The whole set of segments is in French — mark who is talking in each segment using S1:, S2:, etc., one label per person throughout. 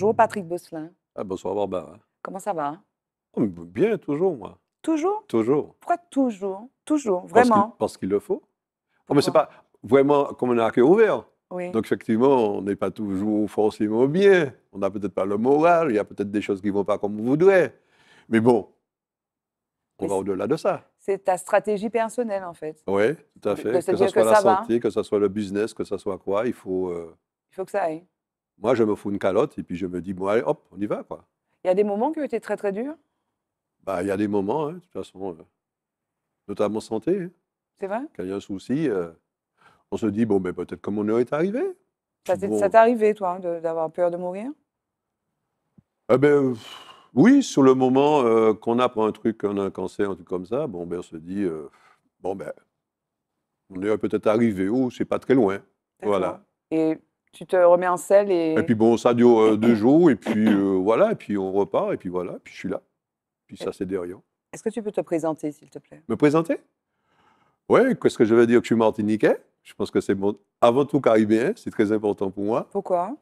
S1: Bonjour Patrick Bosselin.
S2: Ah, bonsoir Barbara.
S1: Comment ça va ah,
S2: Bien, toujours moi. Toujours Toujours.
S1: Pourquoi toujours Toujours, vraiment
S2: Parce qu'il le faut. Oh, mais c'est pas vraiment comme un cœur ouvert. Donc effectivement, on n'est pas toujours forcément bien. On n'a peut-être pas le moral, il y a peut-être des choses qui ne vont pas comme on voudrait. Mais bon, on va au-delà de ça.
S1: C'est ta stratégie personnelle, en fait.
S2: Oui, tout à fait. que ce soit la santé, que ce soit le business, que ce soit quoi, il faut... Euh, il faut que ça aille. Moi, je me fous une calotte et puis je me dis, bon, hop, on y va. quoi.
S1: Il y a des moments qui ont été très, très durs
S2: bah, Il y a des moments, hein, de toute façon, euh, notamment santé. Hein. C'est vrai Quand il y a un souci, euh, on se dit, bon, mais ben, peut-être comme on est arrivé.
S1: Ça t'est arrivé, toi, d'avoir peur de mourir
S2: eh ben, Oui, sur le moment euh, qu'on apprend un truc, qu'on a un cancer, un truc comme ça, bon, ben, on se dit, bon, ben, on est peut-être arrivé ou c'est pas très loin. Voilà.
S1: Et tu te remets en selle et. Et
S2: puis bon, ça dure euh, deux jours, et puis euh, voilà, et puis on repart, et puis voilà, puis je suis là. Puis ça, c'est derrière.
S1: Est-ce que tu peux te présenter, s'il te plaît
S2: Me présenter Oui, qu'est-ce que je veux dire que je suis martiniquais Je pense que c'est bon. Avant tout caribéen, c'est très important pour moi. Pourquoi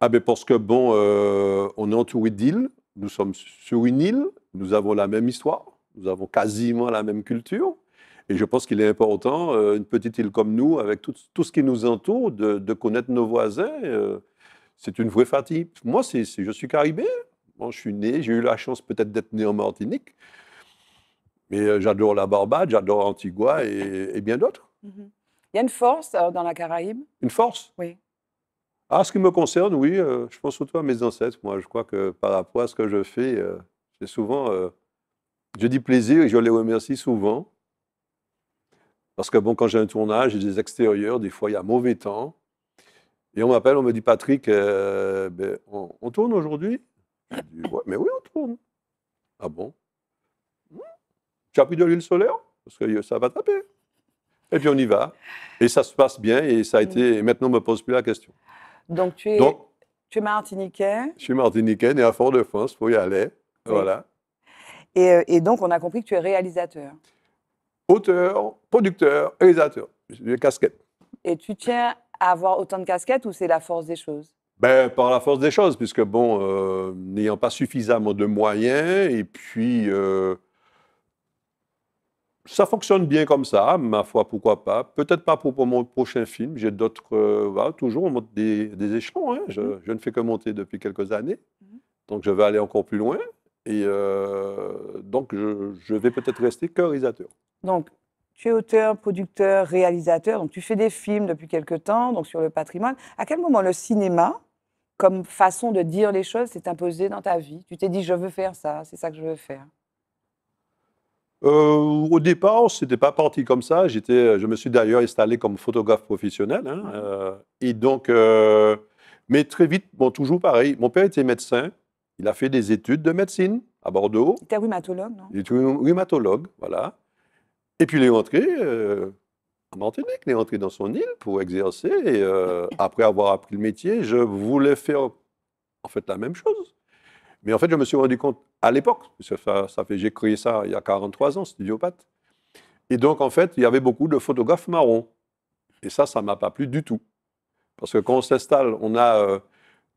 S2: Ah ben parce que bon, euh, on est entouré d'îles, nous sommes sur une île, nous avons la même histoire, nous avons quasiment la même culture. Et je pense qu'il est important, euh, une petite île comme nous, avec tout, ce qui nous entoure, de, connaître nos voisins. Euh, c'est une vraie fatigue. Moi, je suis caribéen. Bon, je suis né, j'ai eu la chance peut-être d'être né en Martinique. Mais euh, j'adore la Barbade, j'adore Antigua et, bien d'autres.
S1: Mhm. Il y a une force dans la Caraïbe Une force Oui.
S2: Ah, ce qui me concerne, oui, je pense surtout à mes ancêtres. Moi, je crois que par rapport à ce que je fais, j'ai souvent. je dis plaisir et je les remercie souvent parce que bon, quand j'ai un tournage, j'ai des extérieurs, des fois il y a mauvais temps. Et on m'appelle, on me dit Patrick, euh, ben, on, tourne aujourd'hui Je ouais, Mais oui, on tourne. Ah bon Tu mmh. as pris de l'huile solaire Parce que euh, ça va taper. Et puis on y va. Et ça se passe bien. Et ça a été. Mmh. maintenant, on ne me pose plus la question.
S1: Donc tu es, Donc, tu es martiniquais
S2: Je suis martiniquais, né à Fort-de-France, il faut y aller. Voilà.
S1: Euh, et, donc, on a compris que tu es réalisateur
S2: auteur, producteur, réalisateur. J'ai des casquettes.
S1: Et tu tiens à avoir autant de casquettes ou c'est la force des choses
S2: ben, par la force des choses, puisque bon, euh, n'ayant pas suffisamment de moyens, et puis euh, ça fonctionne bien comme ça, ma foi, pourquoi pas. Peut-être pas pour, mon prochain film, j'ai d'autres. Euh, toujours, on monte des, des échelons. Hein. Je, mhm. je, ne fais que monter depuis quelques années, mhm. donc je vais aller encore plus loin. Et euh, donc, je, vais peut-être rester que réalisateur.
S1: Donc, tu es auteur, producteur, réalisateur, donc tu fais des films depuis quelque temps, donc sur le patrimoine. À quel moment le cinéma, comme façon de dire les choses, s'est imposé dans ta vie Tu t'es dit, je veux faire ça, c'est ça que je veux faire
S2: euh, au départ, ce c'était pas parti comme ça. J'étais, euh, je me suis d'ailleurs installé comme photographe professionnel. Hein, ah. et donc, mais très vite, bon, toujours pareil. Mon père était médecin. Il a fait des études de médecine à Bordeaux. Il
S1: était rhumatologue, non
S2: Il était rhumatologue, voilà. Et puis il est entré, euh, à Martinique, il est entré dans son île pour exercer. Et euh, après avoir appris le métier, je voulais faire en fait la même chose. Mais en fait, je me suis rendu compte à l'époque, ça, ça fait, j'ai créé ça il y a 43 ans, Studiopathe. Et donc, en fait, il y avait beaucoup de photographes marrons. Et ça, ça ne m'a pas plu du tout. Parce que quand on s'installe, on a euh,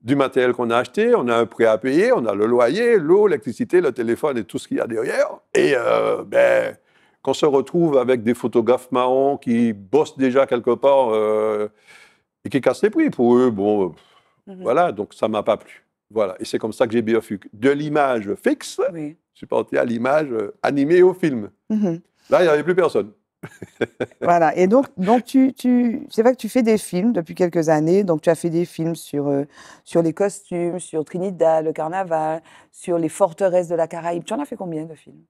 S2: du matériel qu'on a acheté, on a un prêt à payer, on a le loyer, l'eau, l'électricité, le téléphone et tout ce qu'il y a derrière. Et euh, ben, qu'on se retrouve avec des photographes marrons qui bossent déjà quelque part euh, et qui cassent les prix pour eux, bon, euh, mhm. voilà, donc ça m'a pas plu. Voilà, et c'est comme ça que j'ai biofuc. De l'image fixe, supporter à l'image animée au film. Mhm. Là, il n'y avait plus personne
S1: voilà. Et donc, donc tu, tu c'est vrai que tu fais des films depuis quelques années. Donc, tu as fait des films sur, euh, sur les costumes, sur Trinidad, le carnaval, sur les forteresses de la Caraïbe. Tu en as fait combien de films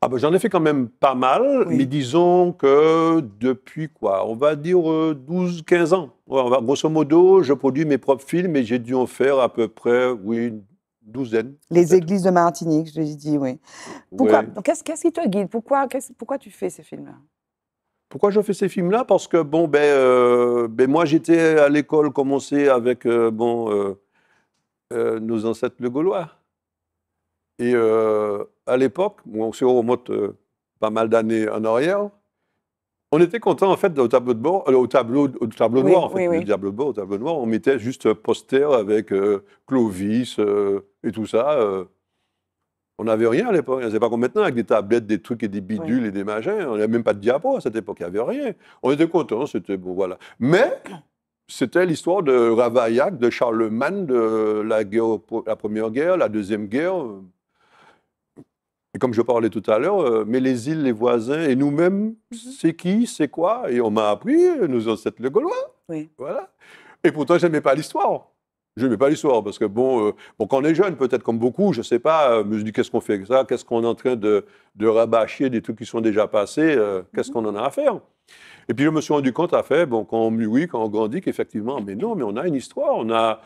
S2: ah ben, J'en ai fait quand même pas mal, mais disons que depuis quoi On va dire 12-15 euh, ans. grosso modo, je produis mes propres films et j'ai dû en faire à peu près, oui, douzaine.
S1: Les églises de Martinique, je l'ai dit, oui. Pourquoi Qu'est-ce qui te guide pourquoi, pourquoi tu fais ces films-là
S2: pourquoi je fais ces films-là Parce que bon, ben, euh, ben moi j'étais à l'école, commencé avec euh, bon, euh, nos ancêtres le Gaulois. Et à l'époque, on se remonte pas mal d'années en arrière, on était content en fait au tableau de bord, euh, noir en on mettait juste euh, poster avec euh, Clovis et tout ça. on n'avait rien à l'époque. C'est pas comme maintenant avec des tablettes, des trucs et des bidules et des magins. On n'avait même pas de diapo à cette époque. Il n'y avait rien. On était content, c'était bon voilà. Mais c'était l'histoire de Ravaillac, de Charlemagne, de la première guerre, la deuxième guerre. Et comme je parlais tout à l'heure, euh, mais les îles, les voisins et nous-mêmes, mhm. c'est qui, c'est quoi Et on m'a appris, nous ancêtres le Gaulois. Voilà. Et pourtant, je n'aimais pas l'histoire. Je n'aimais pas l'histoire parce que, euh, bon, quand on est jeune, peut-être comme beaucoup, je ne sais pas, je euh, me dit, qu'est-ce qu'on fait avec ça, qu'est-ce qu'on est en train de, rabâcher des trucs qui sont déjà passés, qu'est-ce qu'on mhm. en a à faire Et puis, je me suis rendu compte, à fait, bon, quand on oui, quand on grandit, qu'effectivement, mais non, mais on a une histoire, on a,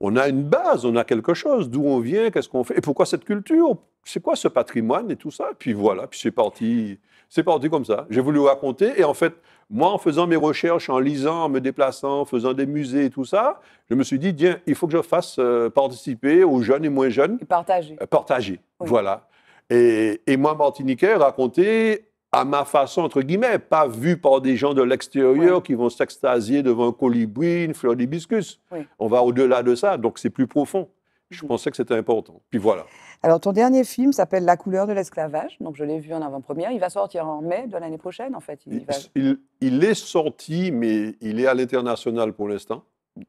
S2: on a une base, on a quelque chose, d'où on vient, qu'est-ce qu'on fait, et pourquoi cette culture, c'est quoi ce patrimoine et tout ça. Puis voilà, puis c'est parti, c'est parti comme ça. J'ai voulu raconter, et en fait, moi, en faisant mes recherches, en lisant, en me déplaçant, en faisant des musées et tout ça, je me suis dit, tiens, il faut que je fasse euh, participer aux jeunes et moins jeunes. Et partager. Euh, partager, voilà. Et, et moi, Martiniquais, raconter à ma façon, entre guillemets, pas vu par des gens de l'extérieur qui vont s'extasier devant un colibri, une fleur d'hibiscus. On va au-delà de ça, donc c'est plus profond. Je mhm. pensais que c'était important. Puis voilà.
S1: Alors, ton dernier film s'appelle La couleur de l'esclavage. Donc, je l'ai vu en avant-première. Il va sortir en mai de l'année prochaine, en fait.
S2: Il, est sorti, mais il est à l'international pour l'instant.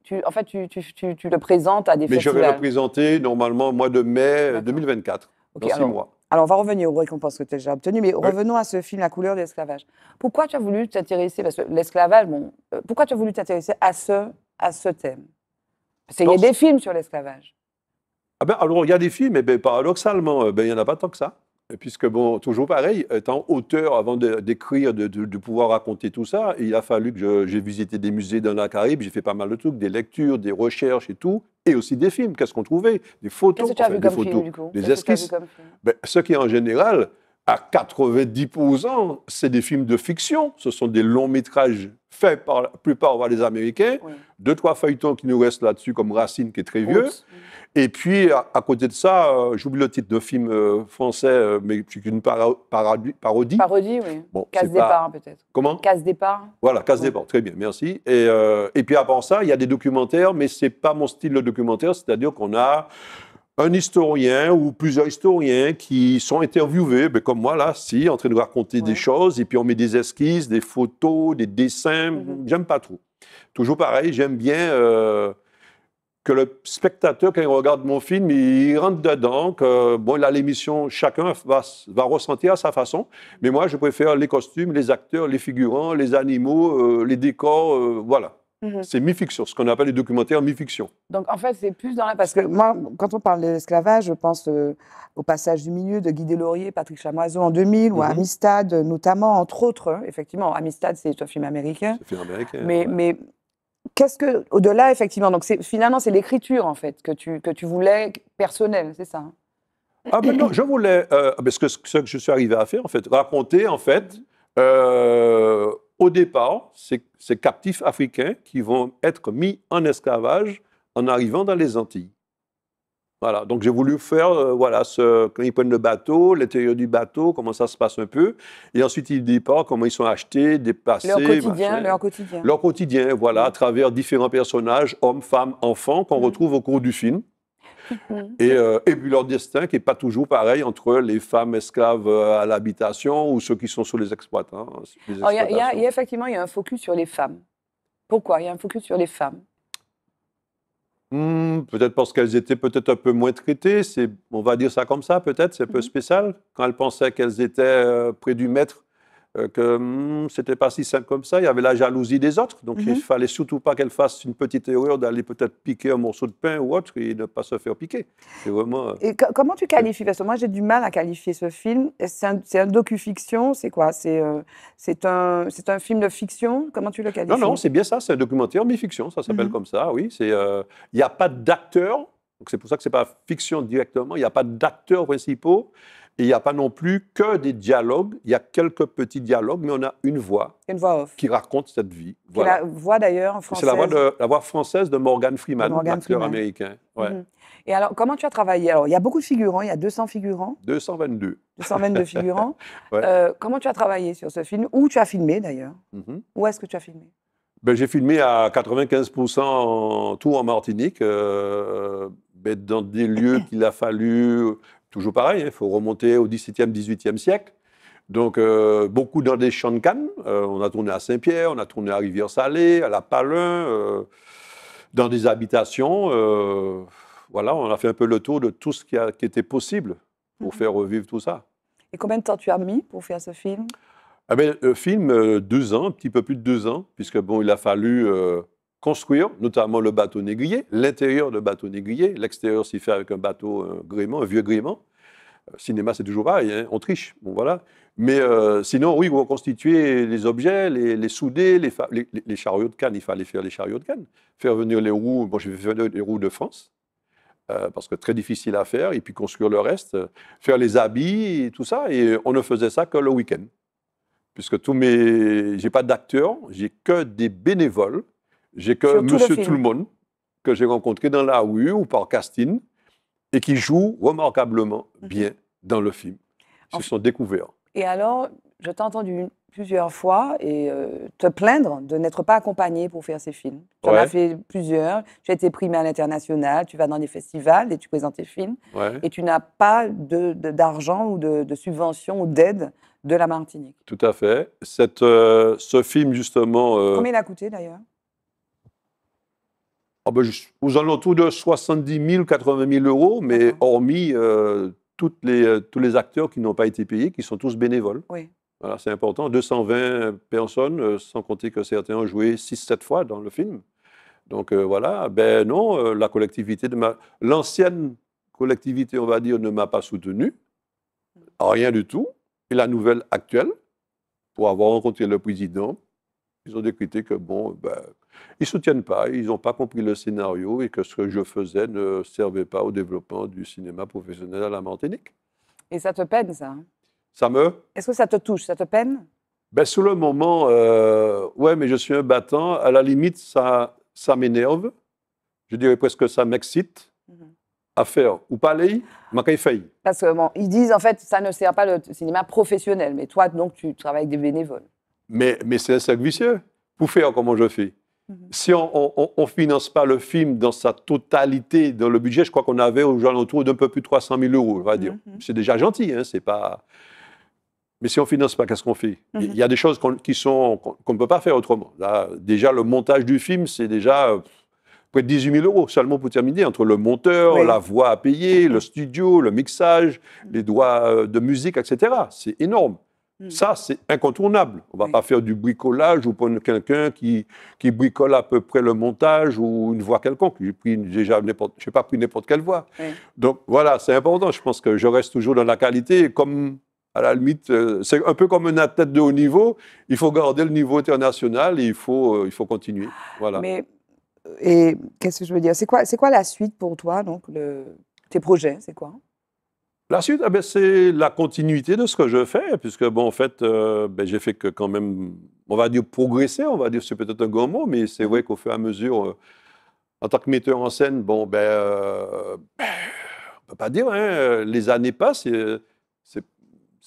S1: Tu, en fait, tu, tu, le présentes à des festivals. Mais je vais le
S2: présenter normalement au mois de mai 2024,
S1: dans six mois. Alors, on va revenir aux récompenses que tu as déjà obtenues, mais revenons à ce film La couleur de l'esclavage. Pourquoi tu as voulu t'intéresser, parce que l'esclavage, bon, euh, pourquoi tu as voulu t'intéresser à ce, à ce thème Parce qu'il y a des films sur l'esclavage.
S2: Ah ben, alors, il y a des films, mais eh ben, paradoxalement, euh, ben, il n'y en a pas tant que ça puisque, bon, toujours pareil, étant euh, auteur, avant d'écrire, de, pouvoir raconter tout ça, il a fallu que j'ai visité des musées dans la j'ai fait pas mal de trucs, des lectures, des recherches et tout, et aussi des films, qu'est-ce qu'on trouvait Des photos, des, photos des esquisses. Ben, ce qui, est en général, à 90%, c'est des films de fiction. Ce sont des longs métrages faits par la plupart par les Américains. Deux, trois feuilletons qui nous restent là-dessus, comme Racine, qui est très vieux. Et puis, à, côté de ça, euh, j'oublie le titre de film euh, français, euh, mais c'est une parodie. Parodie, oui. Bon, Casse-départ, peut-être. Comment
S1: Casse-départ.
S2: Voilà, Casse-départ. Très bien, merci. Et, et puis, avant ça, il y a des documentaires, mais ce n'est pas mon style de documentaire, c'est-à-dire qu'on a un historien ou plusieurs historiens qui sont interviewés, mais ben, comme moi là, si, en train de raconter des choses, et puis on met des esquisses, des photos, des dessins. Mm-hmm. J'aime pas trop. Toujours pareil, j'aime bien euh, que le spectateur, quand il regarde mon film, il rentre dedans, que bon, là, l'émission, chacun va, ressentir à sa façon. Mais moi, je préfère les costumes, les acteurs, les figurants, les animaux, euh, les décors, euh, voilà. Mhm. C'est mi-fiction, ce qu'on appelle les documentaires mi-fiction.
S1: Donc en fait, c'est plus dans la. Parce que moi, quand on parle de l'esclavage, je pense euh, au passage du milieu de Guy Delaurier, Patrick Chamoiseau en 2000, ou mhm. Amistad notamment, entre autres. Hein. Effectivement, Amistad, c'est un film américain. C'est
S2: un film américain. Mais,
S1: mais qu'est-ce que. Au-delà, effectivement. Donc finalement, c'est l'écriture, en fait, que tu, que tu voulais personnelle, c'est ça hein. Ah ben
S2: non, je voulais. parce euh, ah, que ce que je suis arrivé à faire, en fait, raconter, en fait. Euh, au départ, c'est ces captifs africains qui vont être mis en esclavage en arrivant dans les Antilles. Voilà, donc j'ai voulu faire, euh, voilà, ce, quand ils prennent le bateau, l'intérieur du bateau, comment ça se passe un peu. Et ensuite, ils départent, comment ils sont achetés, dépassés. Leur quotidien,
S1: leur quotidien. Leur
S2: quotidien, voilà, à travers différents personnages, hommes, femmes, enfants, qu'on mm. retrouve au cours du film. Mm. Euh, et, puis leur destin qui n'est pas toujours pareil entre les femmes esclaves euh, à l'habitation ou ceux qui sont sous les exploitants. Hein, il
S1: y, effectivement il y a un focus sur les femmes. Pourquoi il y a un focus sur les femmes
S2: hmm, peut-être parce qu'elles étaient peut-être un peu moins traitées, on va dire ça comme ça, peut-être, c'est un peu mm-hmm. spécial. Quand elles pensaient qu'elles étaient euh, près du maître, euh, que hmm, c'était pas si simple comme ça. Il y avait la jalousie des autres, donc il mhm. fallait surtout pas qu'elle fasse une petite erreur d'aller peut-être piquer un morceau de pain ou autre et ne pas se faire piquer. Euh,
S1: et comment tu qualifies Parce que moi j'ai du mal à qualifier ce film. C'est un, un docu-fiction, c'est quoi euh, C'est un, film de fiction Comment tu le qualifies Non, non, c'est
S2: bien ça, c'est un documentaire mi-fiction, ça s'appelle mhm. comme ça, oui. Il n'y a pas d'acteurs. c'est pour ça que c'est pas fiction directement, il n'y a pas d'acteurs principaux, il n'y a pas non plus que des dialogues, il y a quelques petits dialogues, mais on a une voix, une voix qui raconte cette vie. Voilà. la
S1: voix d'ailleurs française. C'est
S2: la voix, française de Morgan Freeman, acteur américain. Ouais. Mhm.
S1: Et alors, comment tu as travaillé Alors, il y a beaucoup de figurants, il y a 200 figurants.
S2: 222. 222 figurants.
S1: Euh, comment tu as travaillé sur ce film Où tu as filmé d'ailleurs mhm. Où est-ce que tu as filmé
S2: ben, J'ai filmé à 95% en, tout en Martinique, euh, ben, dans des lieux qu'il a fallu Toujours pareil, il hein, faut remonter au XVIIe, XVIIIe siècle. Donc, euh, beaucoup dans des champs de canne. Euh, on a tourné à Saint-Pierre, on a tourné à Rivière-Salée, à La Palin, euh, dans des habitations. voilà, on a fait un peu le tour de tout ce qui, a, était possible pour mhm. faire revivre tout ça.
S1: Et combien de temps tu as mis pour faire ce film
S2: ah Le ben, film, deux ans, un petit peu plus de deux ans, puisque bon, il a fallu construire, notamment le bateau négrier, l'intérieur de bateau négrier, l'extérieur s'y fait avec un bateau, gréement, un vieux gréement. Euh, cinéma, c'est toujours pareil, hein, on triche, bon voilà. Mais euh, sinon, oui, reconstituer les objets, les, les souder, les, chariots de canne, il fallait faire les chariots de canne. Faire venir les roues, bon, je vais venir les roues de France, euh, parce que très difficile à faire, et puis construire le reste, faire les habits, tout ça, et on ne faisait ça que le week-end. Puisque tous mes. J'ai pas d'acteurs, j'ai que des bénévoles j'ai que Monsieur tout le, Monde, que j'ai rencontré dans la rue ou par casting, et qui joue remarquablement mhm. bien dans le film. Ils son découvert. sont découverts.
S1: Et alors, je t'ai entendu plusieurs fois et euh, te plaindre de n'être pas accompagné pour faire ces films. Tu en as fait plusieurs, tu as été primé à l'international, tu vas dans des festivals et tu présentes tes films. Et tu n'as pas d'argent ou de, subvention ou d'aide de la Martinique.
S2: Tout à fait. Cette, euh, ce film, justement. Euh, Combien il
S1: a coûté d'ailleurs
S2: ah ben, aux alentours de 70 000, 80 000 euros, mais hormis euh, toutes les, euh, tous les acteurs qui n'ont pas été payés, qui sont tous bénévoles. Oui. Voilà, c'est important. 220 personnes, euh, sans compter que certains ont joué 6-7 fois dans le film. Donc voilà, ben non, la collectivité de ma... L'ancienne collectivité, on va dire, ne m'a pas soutenu. Hmm. Rien du tout. Et la nouvelle actuelle, pour avoir rencontré le président, ils ont décrété que, bon, ben, ils ne soutiennent pas, ils n'ont pas compris le scénario et que ce que je faisais ne servait pas au développement du cinéma professionnel à la Martinique.
S1: Et ça te peine, ça hein Ça me Est-ce que ça te touche Ça te peine
S2: ben, sous le moment, euh, ouais, mais je suis un battant. À la limite, ça, ça m'énerve. Je dirais presque ça m'excite. Mhm. à faire ou pas aller, quand
S1: Parce que bon, ils disent en fait ça ne sert pas le cinéma professionnel, mais toi donc tu travailles avec des bénévoles.
S2: Mais, c'est un cercle vicieux. Pour faire comme je fais. Mhm. Si on ne finance pas le film dans sa totalité, dans le budget, je crois qu'on avait aux autour d'un peu plus de 300 000 euros, on va dire. Mhm. C'est déjà gentil, hein, c'est pas. Mais si on finance pas, qu'est-ce qu'on fait mhm. Il y a des choses qui sont qu'on ne peut pas faire autrement. Là, déjà, le montage du film, c'est déjà euh, près de 18 000 euros seulement pour terminer, entre le monteur, la voix à payer, le studio, le mixage, les droits euh, de musique, etc. C'est énorme. Hmm. Ça, c'est incontournable. On ne va pas faire du bricolage ou prendre quelqu'un qui, qui bricole à peu près le montage ou une voix quelconque. J'ai n'ai pas pris n'importe quelle voix. Donc voilà, c'est important. Je pense que je reste toujours dans la qualité, comme à la limite, euh, c'est un peu comme une tête de haut niveau. Il faut garder le niveau international et il faut, euh, il faut continuer. Voilà. Mais
S1: euh, et qu'est-ce que je veux dire C'est quoi, quoi la suite pour toi Donc tes projets, c'est quoi
S2: la suite, ah ben, c'est la continuité de ce que je fais, puisque, bon, en fait, euh, ben, j'ai fait que quand même, on va dire progresser, on va dire, c'est peut-être un grand mot, mais c'est vrai qu'au fur et à mesure, euh, en tant que metteur en scène, bon, ben, euh, ben on ne peut pas dire, hein, les années passent,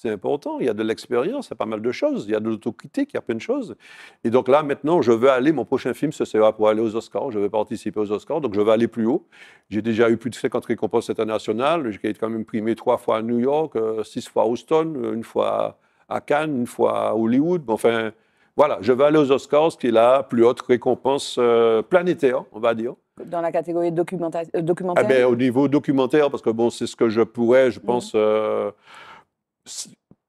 S2: c'est important. Il y a de l'expérience, il y a pas mal de choses. Il y a de l'autocritique, il y a plein de choses. Et donc là, maintenant, je veux aller, mon prochain film, ce sera pour aller aux Oscars. Je veux participer aux Oscars, donc je vais aller plus haut. J'ai déjà eu plus de 50 récompenses internationales. J'ai quand même primé trois fois à New York, euh, six fois à Houston, euh, une fois à Cannes, une fois à Hollywood. Enfin, voilà, je vais aller aux Oscars, ce qui est la plus haute récompense euh, planétaire, on va dire.
S1: Dans la catégorie ah ben, documentaire Ah
S2: Au niveau documentaire, parce que bon, c'est ce que je pourrais, je mmh. pense,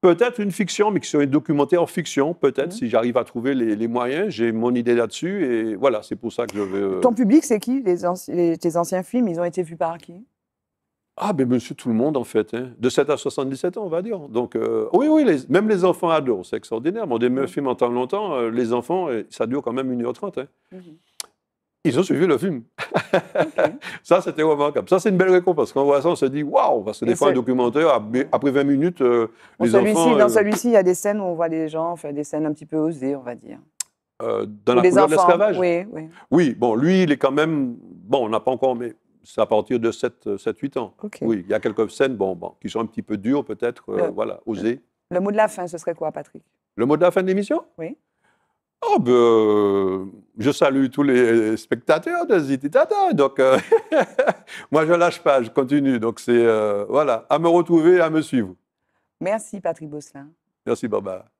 S2: peut-être une fiction, mais qui serait documentée en fiction, peut-être, mmh. si j'arrive à trouver les, moyens. J'ai mon idée là-dessus, et voilà, c'est pour ça que je veux... Ton
S1: public, c'est qui les, Tes anciens films, ils ont été vus par qui
S2: ah, ben monsieur, tout le monde, en fait. Hein. De 7 à 77 ans, on va dire. Donc, euh, oui, oui, même les enfants adorent, c'est extraordinaire. Bon, des meilleurs mmh. films en temps longtemps, euh, les enfants, euh, ça dure quand même une heure trente, Hein. Mmh ils ont suivi le film. ça, c'était remarquable. Ça, c'est une belle récompense. Parce on voit ça, on se dit, waouh, parce que des fois, un documentaire, après 20 minutes, euh, les enfants... Dans euh,
S1: celui-ci, il y a des scènes où on voit des gens faire des scènes un petit peu osées, on va dire.
S2: Euh, dans la couleur de l'esclavage oui, oui. oui, bon, lui, il est quand même... Bon, on n'a pas encore... Mais c'est à partir de 7-8 ans. Oui, il y a quelques scènes bon, bon, qui sont un petit peu dures, peut-être, voilà, osées.
S1: Le, le mot de la fin, ce serait quoi, Patrick
S2: Le mot de la fin de l'émission Oui. Oh, ben, je salue tous les spectateurs de Donc, euh, moi, je lâche pas, je continue. Donc, c'est, euh, voilà, à me retrouver, à me suivre.
S1: Merci, Patrick Bosselin.
S2: Merci, Barbara.